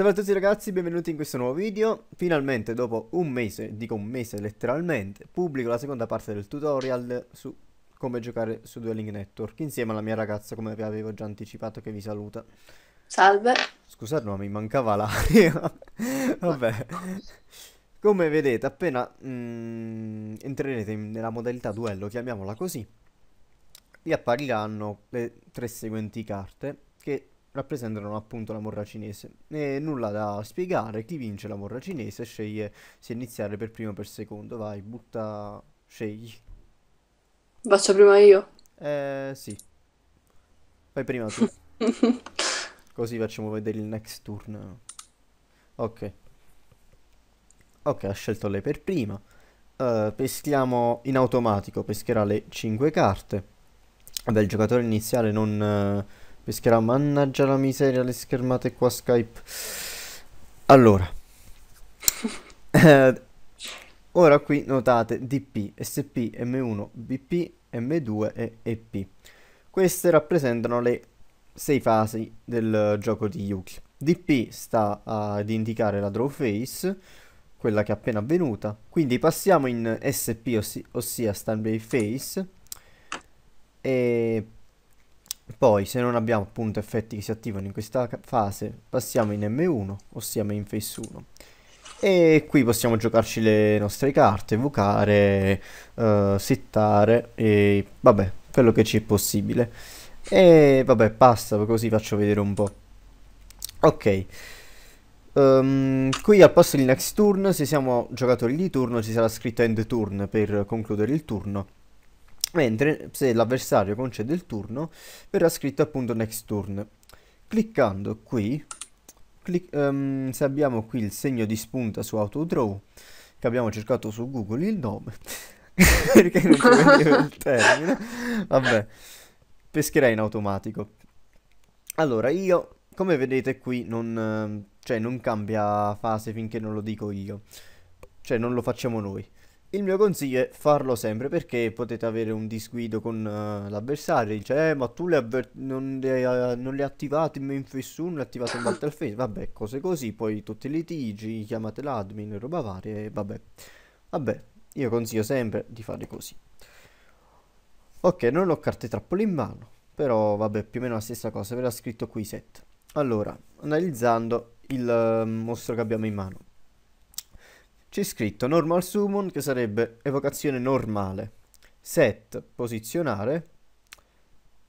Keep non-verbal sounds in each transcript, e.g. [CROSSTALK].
Salve a tutti ragazzi, benvenuti in questo nuovo video. Finalmente dopo un mese, dico un mese letteralmente, pubblico la seconda parte del tutorial su come giocare su Dueling Network insieme alla mia ragazza come vi avevo già anticipato che vi saluta. Salve. Scusate, no, mi mancava l'aria. [LAUGHS] Vabbè. Come vedete appena mh, mm, entrerete nella modalità duello, chiamiamola così, vi appariranno le tre seguenti carte che rappresentano appunto la morra cinese. E nulla da spiegare, chi vince la morra cinese sceglie se iniziare per primo o per secondo. Vai, butta, scegli. Faccio prima io? Eh, sì. Fai prima tu. [LAUGHS] Così facciamo vedere il next turn. Ok. Ok, ha scelto lei per prima. Uh, peschiamo in automatico, pescherà le 5 carte. Vabbè, il giocatore iniziale non... Uh, rischierà mannaggia la miseria le schermate qua Skype allora [LAUGHS] eh, ora qui notate DP, SP, M1, BP, M2 e EP queste rappresentano le sei fasi del gioco di Yuki DP sta ad indicare la draw phase quella che è appena avvenuta quindi passiamo in SP ossi ossia standby by phase e poi, se non abbiamo appunto effetti che si attivano in questa fase, passiamo in M1, ossia main phase 1. E qui possiamo giocarci le nostre carte, evocare, uh, settare e vabbè, quello che ci è possibile. E vabbè, basta, così faccio vedere un po'. Ok. Um, qui al posto di next turn, se siamo giocatori di turno, ci sarà scritto end turn per concludere il turno mentre se l'avversario concede il turno verrà scritto appunto next turn. Cliccando qui, clic um, se abbiamo qui il segno di spunta su autodraw, che abbiamo cercato su Google il nome, [LAUGHS] perché non troviamo il termine, vabbè, pescherà in automatico. Allora, io, come vedete qui, non, cioè, non cambia fase finché non lo dico io, cioè non lo facciamo noi. Il mio consiglio è farlo sempre perché potete avere un disguido con uh, l'avversario. Dice, eh, ma tu le non, le, uh, non le attivate in Mainfessun, le attivate in Battlefield. Vabbè, cose così. Poi tutti i litigi, chiamate l'admin, roba varia. E vabbè. Vabbè, io consiglio sempre di fare così. Ok, non ho carte trappole in mano. Però vabbè, più o meno la stessa cosa. Ve l'ha scritto qui set. Allora, analizzando il uh, mostro che abbiamo in mano. C'è scritto normal summon che sarebbe evocazione normale. Set posizionare.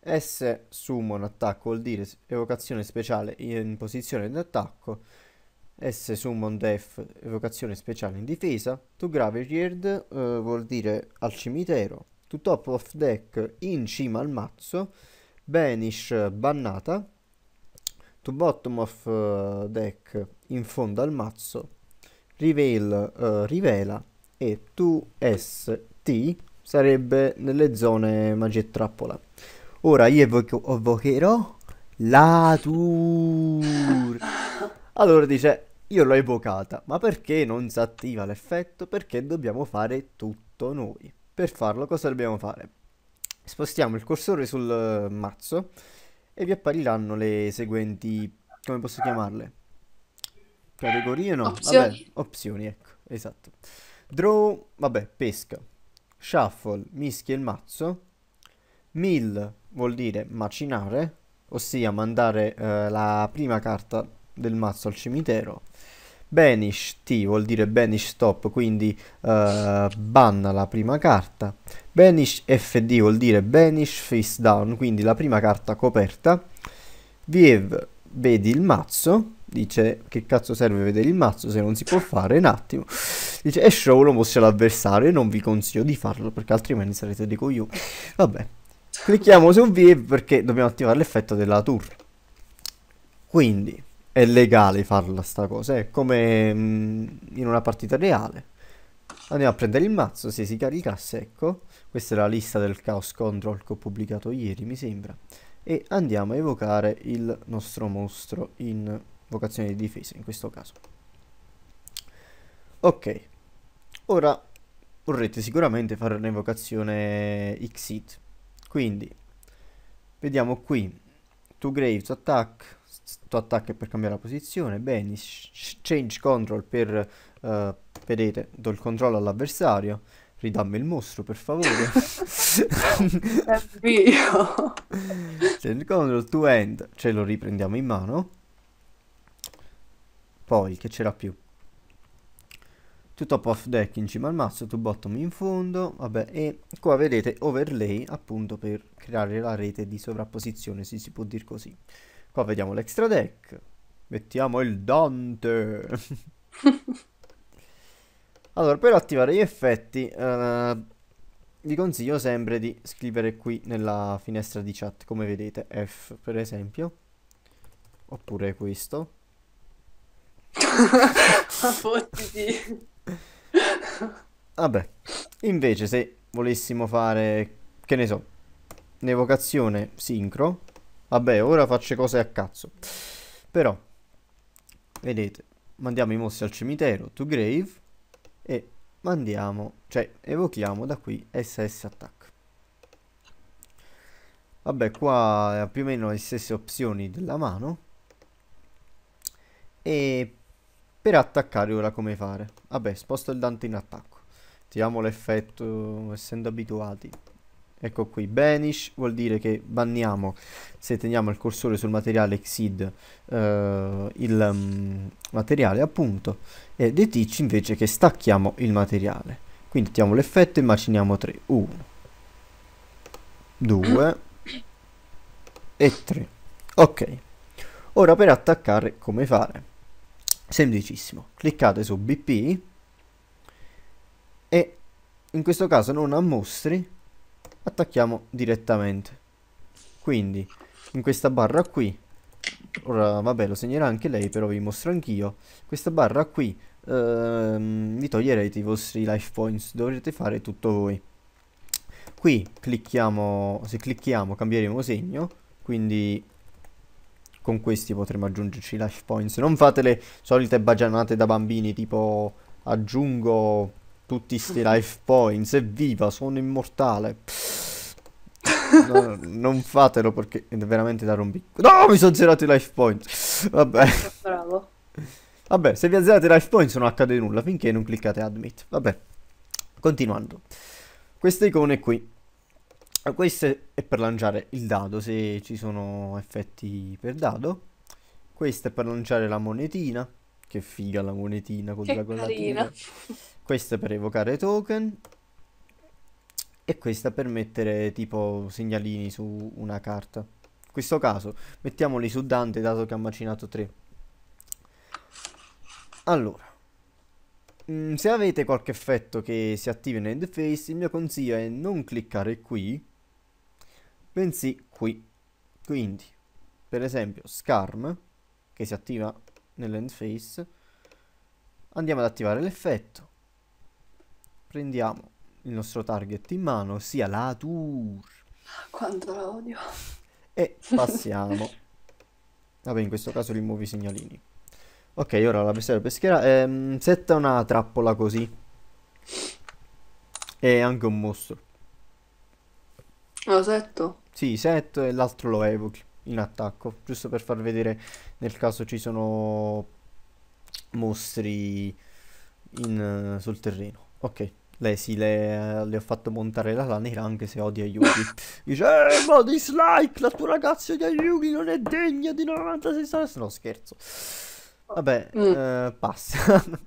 S summon attacco vuol dire evocazione speciale in posizione di attacco S summon def evocazione speciale in difesa. To graveyard eh, vuol dire al cimitero. To top of deck in cima al mazzo. Banish bannata. To bottom of eh, deck in fondo al mazzo reveal uh, eh, rivela e 2st sarebbe nelle zone magia e trappola. Ora io evoco, evocherò la tour. Allora dice, io l'ho evocata, ma perché non si attiva l'effetto? Perché dobbiamo fare tutto noi. Per farlo cosa dobbiamo fare? Spostiamo il cursore sul mazzo e vi appariranno le seguenti, come posso chiamarle? Categorie no. Opzioni. Vabbè, opzioni, ecco, esatto. Draw, vabbè, pesca. Shuffle, mischia il mazzo. Mill vuol dire macinare, ossia mandare eh, la prima carta del mazzo al cimitero. Banish T vuol dire banish stop, quindi eh, banna la prima carta. Banish FD vuol dire banish face down, quindi la prima carta coperta. Viev vedi il mazzo dice che cazzo serve vedere il mazzo se non si può fare un attimo dice e show lo mostra l'avversario non vi consiglio di farlo perché altrimenti sarete dei coglioni vabbè clicchiamo su V perché dobbiamo attivare l'effetto della tour quindi è legale farla sta cosa è come mh, mm, in una partita reale andiamo a prendere il mazzo se si caricasse ecco questa è la lista del chaos control che ho pubblicato ieri mi sembra e andiamo a evocare il nostro mostro in vocazione di difesa in questo caso. Ok, ora vorrete sicuramente fare un'invocazione Xit, quindi vediamo qui, to grave, to attack, to attack per cambiare la posizione, bene, change control per, uh, vedete, do il controllo all'avversario, ridammi il mostro per favore. [LAUGHS] È mio. Change control to end, ce lo riprendiamo in mano poi, che c'era più? Tutto top off deck in cima al mazzo, to bottom in fondo, vabbè, e qua vedete overlay appunto per creare la rete di sovrapposizione, se si può dire così. Qua vediamo l'extra deck, mettiamo il Dante. [LAUGHS] allora, per attivare gli effetti, eh, vi consiglio sempre di scrivere qui nella finestra di chat, come vedete, F per esempio, oppure questo ma [LAUGHS] fottiti. Vabbè, invece se volessimo fare, che ne so, un'evocazione sincro, vabbè, ora faccio cose a cazzo. Però, vedete, mandiamo i mossi al cimitero, to grave, e mandiamo, cioè, evochiamo da qui SS attack. Vabbè, qua ha più o meno le stesse opzioni della mano. E per attaccare ora come fare? Vabbè, sposto il Dante in attacco. Tiriamo l'effetto essendo abituati. Ecco qui, banish vuol dire che banniamo, se teniamo il cursore sul materiale exceed eh, il um, materiale appunto, e detich invece che stacchiamo il materiale. Quindi tiriamo l'effetto e maciniamo 3. 1, 2 e 3. Ok. Ora per attaccare come fare? Semplicissimo. Cliccate su BP e in questo caso non a mostri, attacchiamo direttamente. Quindi in questa barra qui, ora vabbè lo segnerà anche lei però vi mostro anch'io, questa barra qui ehm, vi toglierete i vostri life points, dovrete fare tutto voi. Qui clicchiamo, se clicchiamo cambieremo segno, quindi con questi potremo aggiungerci life points. Non fate le solite bagianate da bambini, tipo aggiungo tutti sti life [LAUGHS] points, evviva, sono immortale. No, [LAUGHS] non fatelo perché è veramente da rompi. No, mi sono zerato i life points. Vabbè. Bravo. Vabbè, se vi azzerate i life points non accade nulla finché non cliccate admit. Vabbè. Continuando. Questa icona è qui Ah, questo è per lanciare il dado, se ci sono effetti per dado. Questo è per lanciare la monetina. Che figa la monetina con la collatina. Questo è per evocare token. E questa per mettere tipo segnalini su una carta. In questo caso mettiamoli su Dante dato che ha macinato 3. Allora, mm, se avete qualche effetto che si attivi nel face, il mio consiglio è non cliccare qui, bensì qui. Quindi, per esempio, scarm, che si attiva face, andiamo ad attivare l'effetto, prendiamo il nostro target in mano, sia la tour. Quanto la odio. E [LAUGHS] passiamo. Vabbè, in questo caso rimuovi i segnalini. Ok, ora l'avversario pescherà. Ehm, setta una trappola così. È anche un mostro. Lo ah, setto? Sì, setto e l'altro lo evochi in attacco, giusto per far vedere nel caso ci sono mostri in, sul terreno. Ok, lei sì, le, le ho fatto montare la lana anche se odia Yugi. [LAUGHS] Dice, eh, ma dislike, la tua ragazza di Yugi non è degna di 96 star. No, scherzo. Vabbè, mm. eh, passa. okay.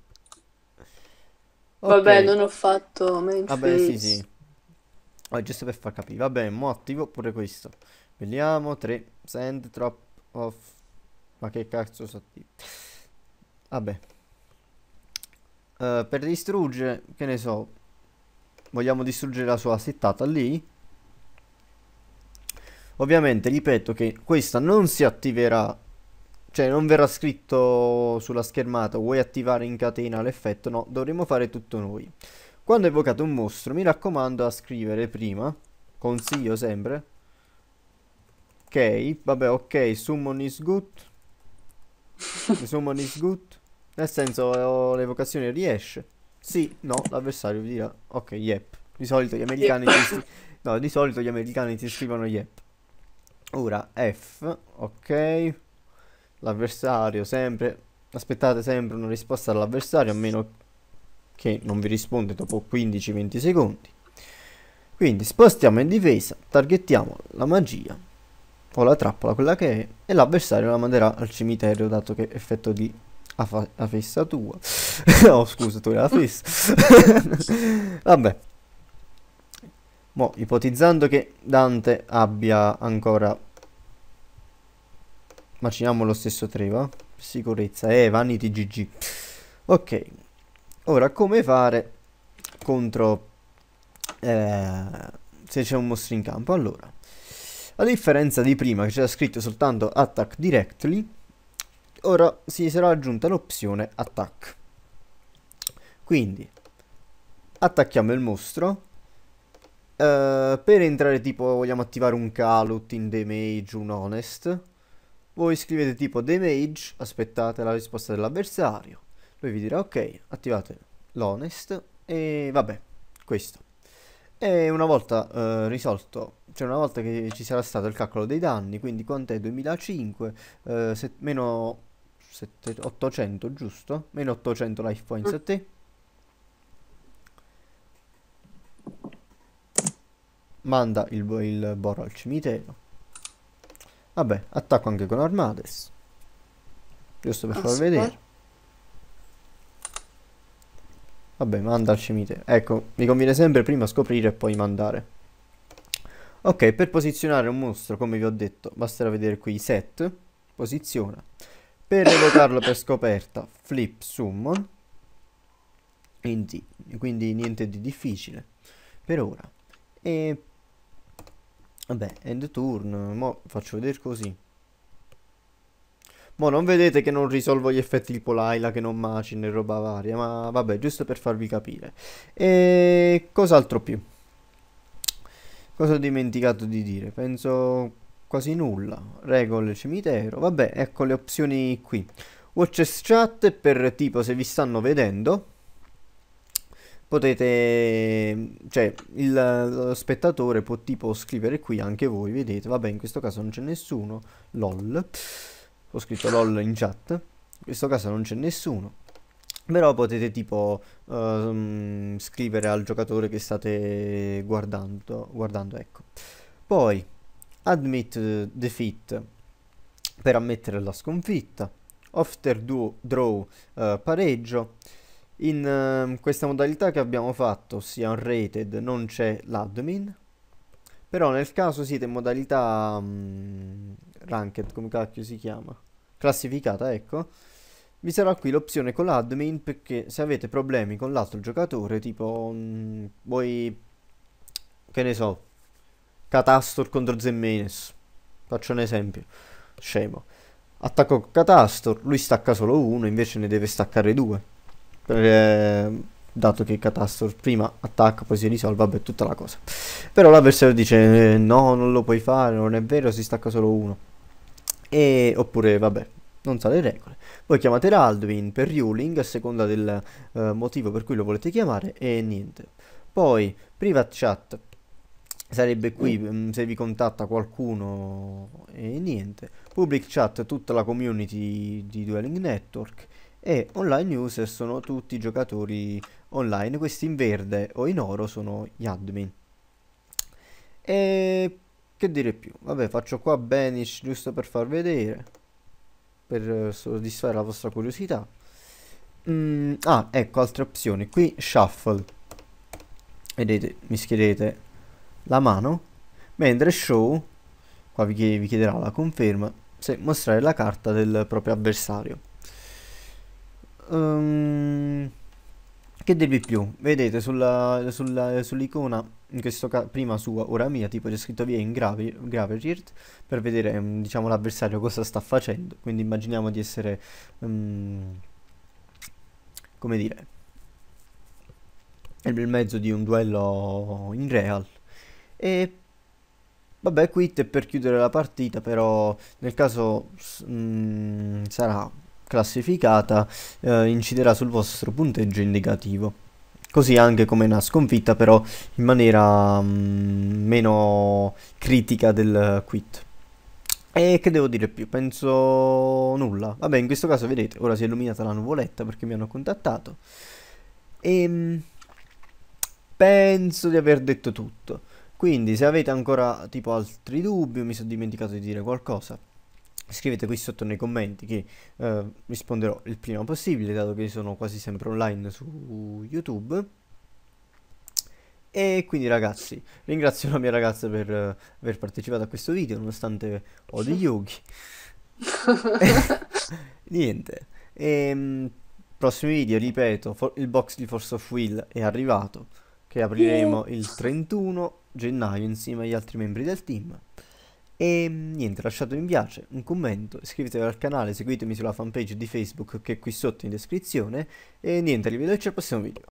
Vabbè, non ho fatto... Vabbè, sì, sì. Oh, giusto per far capire. Vabbè, mo attivo pure questo. Vediamo, 3, send, drop off. Ma che cazzo so attivo? Vabbè. Uh, per distruggere, che ne so, vogliamo distruggere la sua settata lì. Ovviamente, ripeto che questa non si attiverà, cioè non verrà scritto sulla schermata vuoi attivare in catena l'effetto, no, dovremo fare tutto noi. Quando evocate un mostro, mi raccomando a scrivere prima, consiglio sempre, ok, vabbè ok, summon is good, [LAUGHS] summon is good, nel senso l'evocazione riesce, sì, no, l'avversario vi dirà, ok, yep, di solito gli americani, yep. ti, no, di solito gli americani ti scrivono yep. Ora F, ok, l'avversario sempre, aspettate sempre una risposta dall'avversario, a meno che che non vi risponde dopo 15-20 secondi. Quindi spostiamo in difesa, targettiamo la magia o la trappola, quella che è, e l'avversario la manderà al cimitero dato che effetto di la fessa tua. [LAUGHS] oh scusa, tu la fessa. [LAUGHS] Vabbè. Mo, ipotizzando che Dante abbia ancora... Maciniamo lo stesso treva. Eh? Sicurezza. Eh, vanni TGG. Ok, Ora, come fare contro... Eh, se c'è un mostro in campo? Allora, a differenza di prima che c'era scritto soltanto Attack Directly, ora si sarà aggiunta l'opzione Attack. Quindi, attacchiamo il mostro. Eh, per entrare tipo vogliamo attivare un Calut in Damage, un Honest. Voi scrivete tipo Damage, aspettate la risposta dell'avversario poi vi dirà ok, attivate l'honest e vabbè, questo. E una volta eh, risolto, cioè una volta che ci sarà stato il calcolo dei danni, quindi quant'è 2005, eh, set, meno sette, 800 giusto? Meno 800 life points a mm. te. Manda il, il Boro al cimitero. Vabbè, attacco anche con Armades. Giusto per far vedere. Vabbè, manda al cimitero. Ecco, mi conviene sempre prima scoprire e poi mandare. Ok, per posizionare un mostro, come vi ho detto, basterà vedere qui set, posiziona. Per evocarlo per scoperta, flip summon. Quindi, quindi niente di difficile per ora. E vabbè, end turn, mo faccio vedere così. Mo non vedete che non risolvo gli effetti tipo Laila che non macina e roba varia, ma vabbè, giusto per farvi capire. E cos'altro più? Cosa ho dimenticato di dire? Penso quasi nulla. Regole cimitero, vabbè, ecco le opzioni qui. Watches chat per tipo se vi stanno vedendo potete cioè il, lo spettatore può tipo scrivere qui anche voi vedete vabbè in questo caso non c'è nessuno lol ho scritto lol in chat, in questo caso non c'è nessuno, però potete tipo uh, scrivere al giocatore che state guardando, guardando ecco. Poi, admit defeat per ammettere la sconfitta, after do, draw uh, pareggio, in uh, questa modalità che abbiamo fatto, ossia unrated, non c'è l'admin, però nel caso siete in modalità um, ranked, come cacchio si chiama? classificata, ecco, vi sarà qui l'opzione con l'admin perché se avete problemi con l'altro giocatore, tipo mh, mm, voi, che ne so, Catastor contro Zemmenes, faccio un esempio, scemo. Attacco Catastor, lui stacca solo uno, invece ne deve staccare due. Per, eh, dato che Catastor prima attacca, poi si risolve, vabbè, tutta la cosa. Però l'avversario dice, eh, no, non lo puoi fare, non è vero, si stacca solo uno e... oppure vabbè, non sa le regole. Voi chiamate l'Aldwin per ruling a seconda del eh, motivo per cui lo volete chiamare e niente. Poi private chat sarebbe qui mm. Mm, se vi contatta qualcuno e niente. Public chat tutta la community di Dueling Network e online user sono tutti i giocatori online, questi in verde o in oro sono gli admin. E che dire più? Vabbè, faccio qua Banish giusto per far vedere, per eh, soddisfare la vostra curiosità. Mm, ah, ecco, altre opzioni. Qui Shuffle. Vedete, mi schiedete la mano. Mentre Show, qua vi, chied vi chiederà la conferma, se mostrare la carta del proprio avversario. Um, che dirvi più? Vedete sull'icona, sulla, sull in questo caso prima sua, ora mia, tipo c'è scritto via in Gravity per vedere mm, diciamo, l'avversario cosa sta facendo. Quindi immaginiamo di essere, um, come dire, nel mezzo di un duello in real. E vabbè, quit è per chiudere la partita, però nel caso mh, mm, sarà classificata eh, inciderà sul vostro punteggio indicativo. Così anche come una sconfitta però in maniera mh, mm, meno critica del quit. E che devo dire più? Penso nulla. Vabbè, in questo caso vedete, ora si è illuminata la nuvoletta perché mi hanno contattato. E ehm, penso di aver detto tutto. Quindi se avete ancora tipo altri dubbi o mi sono dimenticato di dire qualcosa, scrivete qui sotto nei commenti che eh, risponderò il prima possibile, dato che sono quasi sempre online su YouTube. E quindi ragazzi, ringrazio la mia ragazza per eh, aver partecipato a questo video, nonostante ho degli yogi. [LAUGHS] [LAUGHS] Niente. E, ehm, prossimi video, ripeto, il box di Force of Will è arrivato, che apriremo yeah. il 31 gennaio insieme agli altri membri del team. E niente, lasciate un piace, un commento, iscrivetevi al canale, seguitemi sulla fanpage di Facebook che è qui sotto in descrizione. E niente, arrivederci al prossimo video.